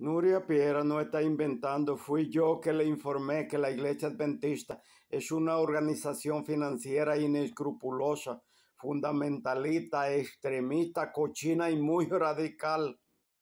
Nuria Piera no está inventando, fui yo que le informé que la Iglesia Adventista es una organización financiera inescrupulosa, fundamentalista, extremista, cochina y muy radical.